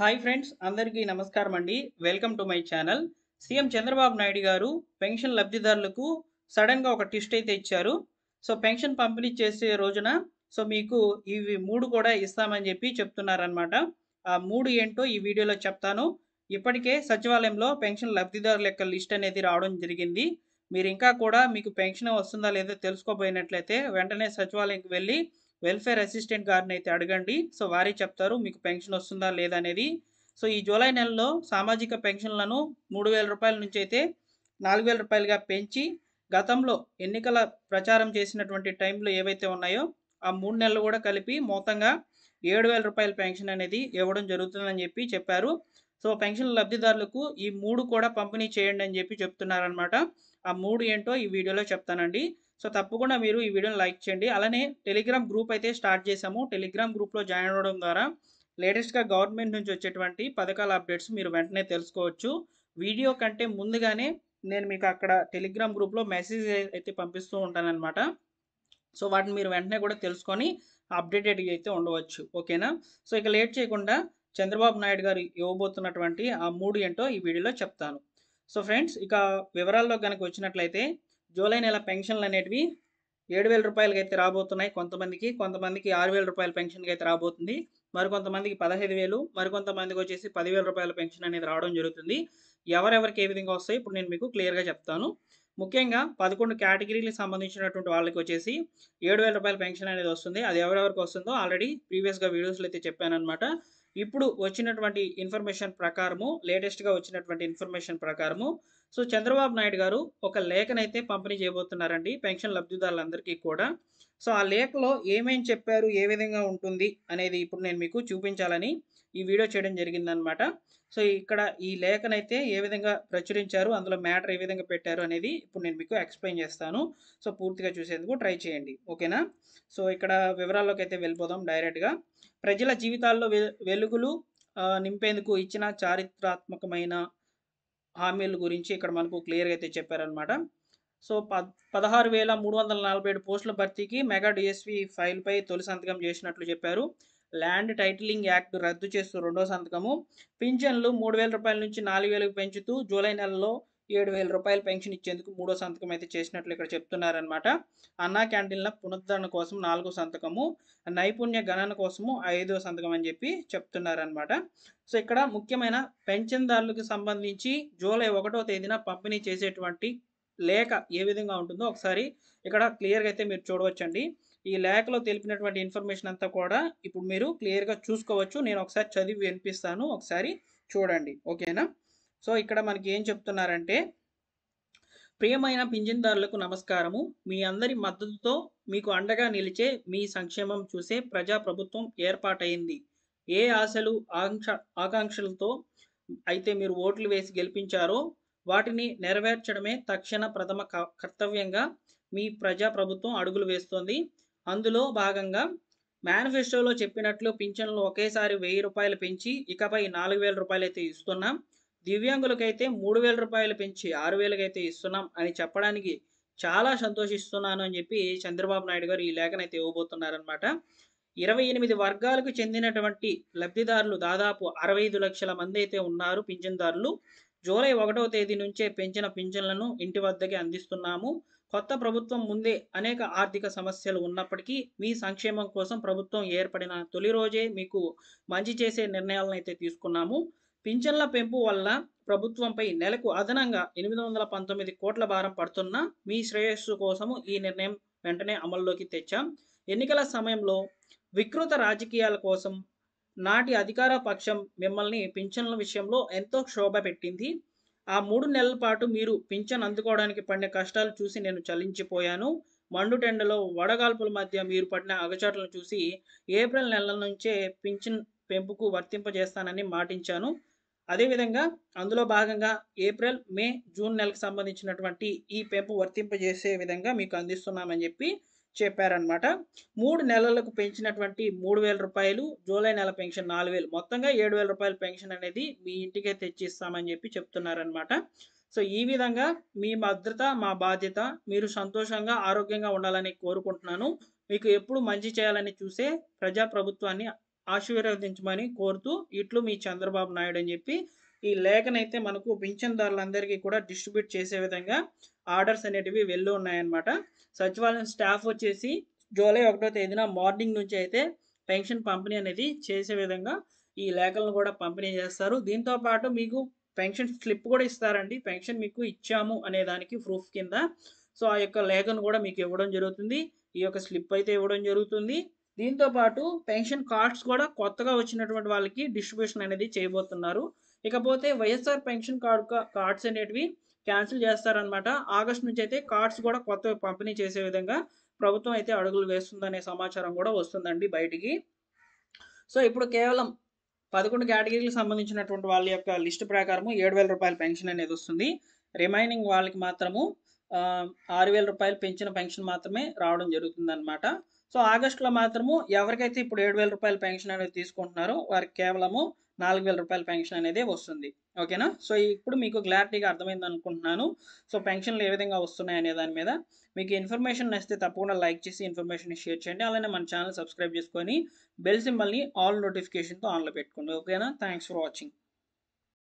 hi friends అందరికీ నమస్కారం అండి welcome to my channel CM Chandrababu Naidu garu pension లబ్ధిదారులకు సడన్గా ఒక ట్విస్ట్ అయితే ఇచ్చారు సో పెన్షన్ పంపిణీ చేసే రోజున సో మీకు ఇవి మూడు కూడా ఇస్తామని చెప్పి చెప్తున్నారనమాట ఆ మూడు ఏంటో ఈ వీడియోలో చెప్తాను ఇప్పటికే సచివాలయంలో పెన్షన్ లబ్ధిదారుల యొక్క లిస్ట్ అనేది రావడం జరిగింది మీరు ఇంకా కూడా మీకు పెన్షన్ వస్తుందా లేదో తెలుసుకోబోయినట్లయితే వెంటనే సచివాలయంకి వెళ్ళి వెల్ఫేర్ అసిస్టెంట్ గారిని అయితే అడగండి సో వారే చెప్తారు మీకు పెన్షన్ వస్తుందా లేదా అనేది సో ఈ జూలై నెలలో సామాజిక పెన్షన్లను మూడు వేల రూపాయల నుంచి అయితే నాలుగు వేల రూపాయలుగా పెంచి గతంలో ఎన్నికల ప్రచారం చేసినటువంటి టైంలో ఏవైతే ఉన్నాయో ఆ మూడు నెలలు కూడా కలిపి మొత్తంగా ఏడు వేల రూపాయల పెన్షన్ అనేది ఇవ్వడం జరుగుతుందని చెప్పి చెప్పారు సో పెన్షన్ లబ్ధిదారులకు ఈ మూడు కూడా పంపిణీ చేయండి అని చెప్పి చెప్తున్నారనమాట ఆ మూడు ఏంటో ఈ వీడియోలో చెప్తానండి సో తప్పకుండా మీరు ఈ వీడియోని లైక్ చేయండి అలానే టెలిగ్రామ్ గ్రూప్ అయితే స్టార్ట్ చేశాము టెలిగ్రామ్ గ్రూప్లో జాయిన్ అవ్వడం ద్వారా లేటెస్ట్గా గవర్నమెంట్ నుంచి వచ్చేటువంటి పథకాల అప్డేట్స్ మీరు వెంటనే తెలుసుకోవచ్చు వీడియో కంటే ముందుగానే నేను మీకు అక్కడ టెలిగ్రామ్ గ్రూప్లో మెసేజ్ అయితే పంపిస్తూ ఉంటానన్నమాట సో వాటిని మీరు వెంటనే కూడా తెలుసుకొని అప్డేటెడ్గా అయితే ఉండవచ్చు ఓకేనా సో ఇక లేట్ చేయకుండా చంద్రబాబు నాయుడు గారు ఇవ్వబోతున్నటువంటి ఆ మూడు ఏంటో ఈ వీడియోలో చెప్తాను సో ఫ్రెండ్స్ ఇక వివరాల్లో కనుక వచ్చినట్లయితే జూలై నెల పెన్షన్లు అనేటివి ఏడు వేల రూపాయలకి అయితే రాబోతున్నాయి కొంతమందికి కొంతమందికి ఆరు వేల రూపాయల పెన్షన్కి అయితే రాబోతుంది మరికొంతమందికి పదహైదు వేలు మరికొంతమందికి వచ్చేసి పదివేల రూపాయల పెన్షన్ అనేది రావడం జరుగుతుంది ఎవరెవరికి ఏ విధంగా వస్తాయి ఇప్పుడు నేను మీకు క్లియర్గా చెప్తాను ముఖ్యంగా పదకొండు కేటగిరీలకు సంబంధించినటువంటి వాళ్ళకి వచ్చేసి ఏడు వేల రూపాయల పెన్షన్ అనేది వస్తుంది అది ఎవరెవరికి వస్తుందో ఆల్రెడీ ప్రీవియస్గా వీడియోస్లో అయితే చెప్పాను అనమాట ఇప్పుడు వచ్చినటువంటి ఇన్ఫర్మేషన్ ప్రకారము లేటెస్ట్గా వచ్చినటువంటి ఇన్ఫర్మేషన్ ప్రకారము సో చంద్రబాబు నాయుడు గారు ఒక లేఖనైతే పంపిణీ చేయబోతున్నారండి పెన్షన్ లబ్ధిదారులందరికీ కూడా సో ఆ లేఖలో ఏమేం చెప్పారు ఏ విధంగా ఉంటుంది అనేది ఇప్పుడు నేను మీకు చూపించాలని ఈ వీడియో చేయడం జరిగిందనమాట సో ఇక్కడ ఈ లేఖనైతే ఏ విధంగా ప్రచురించారు అందులో మ్యాటర్ ఏ విధంగా పెట్టారు అనేది ఇప్పుడు నేను మీకు ఎక్స్ప్లెయిన్ చేస్తాను సో పూర్తిగా చూసేందుకు ట్రై చేయండి ఓకేనా సో ఇక్కడ వివరాల్లోకి అయితే వెళ్ళిపోదాం డైరెక్ట్గా ప్రజల జీవితాల్లో వెలుగులు నింపేందుకు ఇచ్చిన చారిత్రాత్మకమైన హామీల గురించి ఇక్కడ మనకు క్లియర్గా అయితే చెప్పారనమాట సో పదహారు వేల మూడు వందల నలభై ఏడు పోస్టుల భర్తీకి మెగా డిఎస్వి ఫైల్పై తొలి సంతకం చేసినట్లు చెప్పారు ల్యాండ్ టైటిలింగ్ యాక్ట్ రద్దు చేస్తూ రెండో సంతకము పింఛన్లు మూడు వేల రూపాయల నుంచి నాలుగు వేలకు పెంచుతూ జూలై నెలలో ఏడు వేల రూపాయల పెన్షన్ ఇచ్చేందుకు మూడో సంతకం అయితే చేసినట్లు ఇక్కడ చెప్తున్నారనమాట అన్నా క్యాంటీన్ల పునరుద్ధరణ కోసం నాలుగో సంతకము నైపుణ్య గణన కోసము ఐదో సంతకం అని చెప్పి చెప్తున్నారనమాట సో ఇక్కడ ముఖ్యమైన పెన్షన్దారులకు సంబంధించి జూలై ఒకటో తేదీన పంపిణీ చేసేటువంటి లేఖ ఏ విధంగా ఉంటుందో ఒకసారి ఇక్కడ క్లియర్గా అయితే మీరు చూడవచ్చండి ఈ లేఖలో తెలిపినటువంటి ఇన్ఫర్మేషన్ అంతా కూడా ఇప్పుడు మీరు క్లియర్గా చూసుకోవచ్చు నేను ఒకసారి చదివి వినిపిస్తాను ఒకసారి చూడండి ఓకేనా సో ఇక్కడ మనకి ఏం చెప్తున్నారంటే ప్రియమైన పింఛన్దారులకు నమస్కారము మీ అందరి మద్దతుతో మీకు అండగా నిలిచే మీ సంక్షేమం చూసే ప్రజాప్రభుత్వం ఏర్పాటైంది ఏ ఆశలు ఆకాంక్ష ఆకాంక్షలతో అయితే మీరు ఓట్లు వేసి గెలిపించారో వాటిని నెరవేర్చడమే తక్షణ ప్రథమ కర్తవ్యంగా మీ ప్రజాప్రభుత్వం అడుగులు వేస్తోంది అందులో భాగంగా మేనిఫెస్టోలో చెప్పినట్లు పింఛన్లు ఒకేసారి వెయ్యి రూపాయలు పెంచి ఇకపై నాలుగు వేల రూపాయలు అయితే ఇస్తున్నాం దివ్యాంగులకైతే మూడు వేల రూపాయలు పెంచి ఆరు వేలకైతే ఇస్తున్నాం అని చెప్పడానికి చాలా సంతోషిస్తున్నాను అని చెప్పి చంద్రబాబు నాయుడు గారు ఈ లేఖనైతే ఇవ్వబోతున్నారనమాట ఇరవై ఎనిమిది వర్గాలకు చెందినటువంటి లబ్ధిదారులు దాదాపు అరవై ఐదు లక్షల మంది అయితే ఉన్నారు పింఛన్దారులు జూలై ఒకటవ తేదీ నుంచే పెంచిన పింఛన్లను ఇంటి వద్దకి అందిస్తున్నాము కొత్త ప్రభుత్వం ముందే అనేక ఆర్థిక సమస్యలు ఉన్నప్పటికీ మీ సంక్షేమం కోసం ప్రభుత్వం ఏర్పడిన తొలి రోజే మీకు మంచి చేసే నిర్ణయాలను అయితే తీసుకున్నాము పింఛన్ల పెంపు వల్ల ప్రభుత్వంపై నెలకు అదనంగా ఎనిమిది వందల పంతొమ్మిది కోట్ల భారం పడుతున్న మీ శ్రేయస్సు కోసము ఈ నిర్ణయం వెంటనే అమల్లోకి తెచ్చాం ఎన్నికల సమయంలో వికృత రాజకీయాల కోసం నాటి అధికార పక్షం మిమ్మల్ని పింఛన్ల విషయంలో ఎంతో క్షోభ పెట్టింది ఆ మూడు నెలల పాటు మీరు పింఛన్ అందుకోవడానికి పడిన కష్టాలు చూసి నేను చలించిపోయాను మండుటెండలో వడగాల్పుల మధ్య మీరు పడిన అగచాట్లను చూసి ఏప్రిల్ నెల నుంచే పింఛన్ పెంపుకు వర్తింపజేస్తానని మాటించాను అదేవిధంగా అందులో భాగంగా ఏప్రిల్ మే జూన్ నెలకు సంబంధించినటువంటి ఈ పెంపు వర్తింపజేసే విధంగా మీకు అందిస్తున్నామని చెప్పి చెప్పారనమాట మూడు నెలలకు పెంచినటువంటి మూడు వేల రూపాయలు జూలై నెల పెన్షన్ నాలుగు వేలు మొత్తంగా ఏడు వేల రూపాయల పెన్షన్ అనేది మీ ఇంటికే తెచ్చిస్తామని చెప్పి చెప్తున్నారనమాట సో ఈ విధంగా మీ భద్రత మా బాధ్యత మీరు సంతోషంగా ఆరోగ్యంగా ఉండాలని కోరుకుంటున్నాను మీకు ఎప్పుడు మంచి చేయాలని చూసే ప్రజాప్రభుత్వాన్ని ఆశీర్వదించమని కోరుతూ ఇట్లు మీ చంద్రబాబు నాయుడు అని చెప్పి ఈ లేఖనైతే మనకు పింఛన్దారులందరికీ కూడా డిస్ట్రిబ్యూట్ చేసే విధంగా ఆర్డర్స్ అనేటివి వెళ్ళి ఉన్నాయన్నమాట సచివాలయం స్టాఫ్ వచ్చేసి జూలై ఒకటో తేదీన మార్నింగ్ నుంచి అయితే పెన్షన్ పంపిణీ అనేది చేసే విధంగా ఈ లేఖలను కూడా పంపిణీ చేస్తారు దీంతో పాటు మీకు పెన్షన్ స్లిప్ కూడా ఇస్తారండి పెన్షన్ మీకు ఇచ్చాము అనే దానికి ప్రూఫ్ కింద సో ఆ యొక్క లేఖను కూడా మీకు ఇవ్వడం జరుగుతుంది ఈ యొక్క స్లిప్ అయితే ఇవ్వడం జరుగుతుంది దీంతో పాటు పెన్షన్ కార్డ్స్ కూడా కొత్తగా వచ్చినటువంటి వాళ్ళకి డిస్ట్రిబ్యూషన్ అనేది చేయబోతున్నారు ఇకపోతే వైఎస్ఆర్ పెన్షన్ కార్డు కార్డ్స్ అనేటివి క్యాన్సిల్ చేస్తారనమాట ఆగస్ట్ నుంచి అయితే కార్డ్స్ కూడా కొత్త పంపిణీ చేసే విధంగా ప్రభుత్వం అయితే అడుగులు వేస్తుందనే సమాచారం కూడా వస్తుందండి బయటికి సో ఇప్పుడు కేవలం పదకొండు కేటగిరీలకు సంబంధించినటువంటి వాళ్ళ యొక్క లిస్ట్ ప్రకారము ఏడు వేల రూపాయల పెన్షన్ అనేది వస్తుంది రిమైనింగ్ వాళ్ళకి మాత్రము ఆరు వేల రూపాయలు పెంచిన పెన్షన్ మాత్రమే రావడం జరుగుతుందన్నమాట సో ఆగస్టులో మాత్రము ఎవరికైతే ఇప్పుడు ఏడు వేల రూపాయల పెన్షన్ అనేది తీసుకుంటున్నారో వారికి కేవలము నాలుగు వేల రూపాయల పెన్షన్ అనేది వస్తుంది ఓకేనా సో ఇప్పుడు మీకు క్లారిటీగా అర్థమైంది అనుకుంటున్నాను సో పెన్షన్లు ఏ విధంగా వస్తున్నాయి అనే దాని మీద మీకు ఇన్ఫర్మేషన్ నచ్చితే తప్పకుండా లైక్ చేసి ఇన్ఫర్మేషన్ షేర్ చేయండి అలానే మన ఛానల్ సబ్స్క్రైబ్ చేసుకొని బెల్ సింబల్ని ఆల్ నోటిఫికేషన్తో ఆన్లో పెట్టుకోండి ఓకేనా థ్యాంక్స్ ఫర్ వాచింగ్